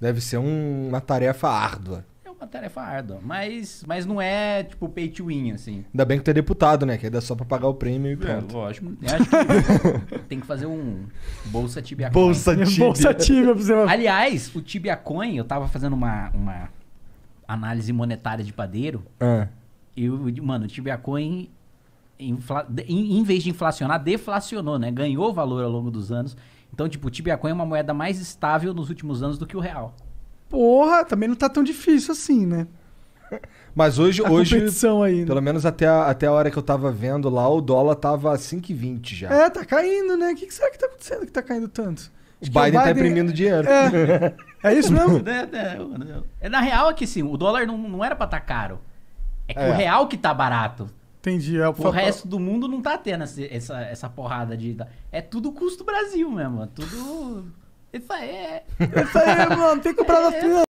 Deve ser um, uma tarefa árdua. É uma tarefa árdua, mas, mas não é tipo pay to win, assim. Ainda bem que tu é deputado, né? Que aí dá só pra pagar o prêmio e é, pronto. É, lógico. Eu acho que tem que fazer um Bolsa Tibia Coin. Bolsa Tibia. Bolsa Tibia Aliás, o Tibia Coin, eu tava fazendo uma, uma análise monetária de padeiro. É. E, mano, o Tibia Coin infla, em, em, vez de inflacionar, deflacionou, né? Ganhou valor ao longo dos anos. Então, tipo, o Tibiacoin é uma moeda mais estável nos últimos anos do que o real. Porra, também não tá tão difícil assim, né? Mas hoje, a hoje né? pelo menos até a, até a hora que eu tava vendo lá, o dólar tava 5,20 já. É, tá caindo, né? O que, que será que tá acontecendo que tá caindo tanto? O Biden, é o Biden, tá imprimindo dinheiro. É, é isso mesmo? É, é, é, na real é que sim, o dólar não, não era pra estar tá caro. É que é. o real que tá barato. Entendi. É, o, o resto do mundo não tá tendo essa, essa, essa porrada de. É tudo custo Brasil mesmo. É tudo. Isso aí é. Isso aí, mano. Tem que comprar é.